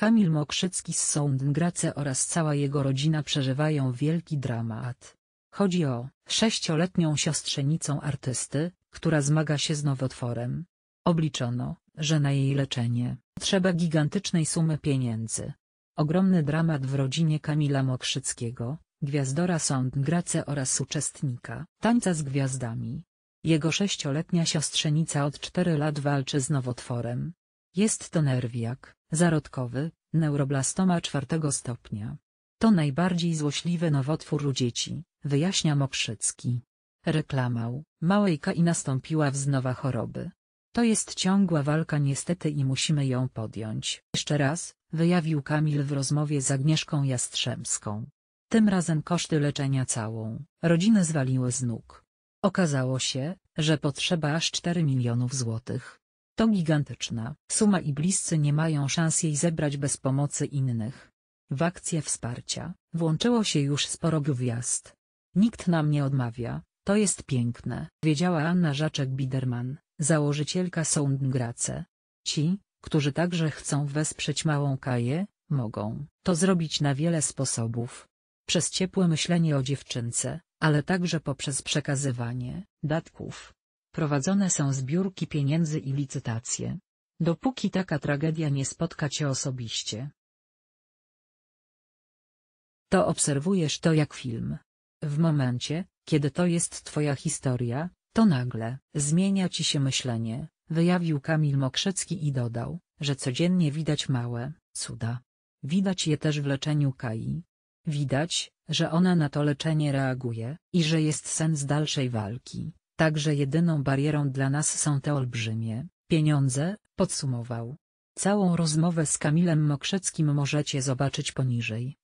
Kamil Mokrzycki z Sądgrace oraz cała jego rodzina przeżywają wielki dramat. Chodzi o sześcioletnią siostrzenicą artysty, która zmaga się z nowotworem. Obliczono, że na jej leczenie trzeba gigantycznej sumy pieniędzy. Ogromny dramat w rodzinie Kamila Mokrzyckiego, gwiazdora Sądgrace oraz uczestnika Tańca z Gwiazdami. Jego sześcioletnia siostrzenica od 4 lat walczy z nowotworem. Jest to nerwiak, zarodkowy, neuroblastoma czwartego stopnia. To najbardziej złośliwy nowotwór u dzieci, wyjaśnia Mokrzycki. Reklamał, małejka i nastąpiła wznowa choroby. To jest ciągła walka niestety i musimy ją podjąć. Jeszcze raz, wyjawił Kamil w rozmowie z Agnieszką Jastrzębską. Tym razem koszty leczenia całą rodzinę zwaliły z nóg. Okazało się, że potrzeba aż 4 milionów złotych. To gigantyczna suma i bliscy nie mają szans jej zebrać bez pomocy innych. W akcję wsparcia włączyło się już sporo gwiazd. Nikt nam nie odmawia, to jest piękne, wiedziała Anna Żaczek-Biderman, założycielka Soundgrace. Ci, którzy także chcą wesprzeć małą Kaję, mogą to zrobić na wiele sposobów. Przez ciepłe myślenie o dziewczynce, ale także poprzez przekazywanie datków Prowadzone są zbiórki pieniędzy i licytacje. Dopóki taka tragedia nie spotka cię osobiście. To obserwujesz to jak film. W momencie, kiedy to jest twoja historia, to nagle zmienia ci się myślenie, wyjawił Kamil Mokrzecki i dodał, że codziennie widać małe cuda. Widać je też w leczeniu Kai. Widać, że ona na to leczenie reaguje i że jest sens dalszej walki. Także jedyną barierą dla nas są te olbrzymie pieniądze, podsumował. Całą rozmowę z Kamilem Mokrzeckim możecie zobaczyć poniżej.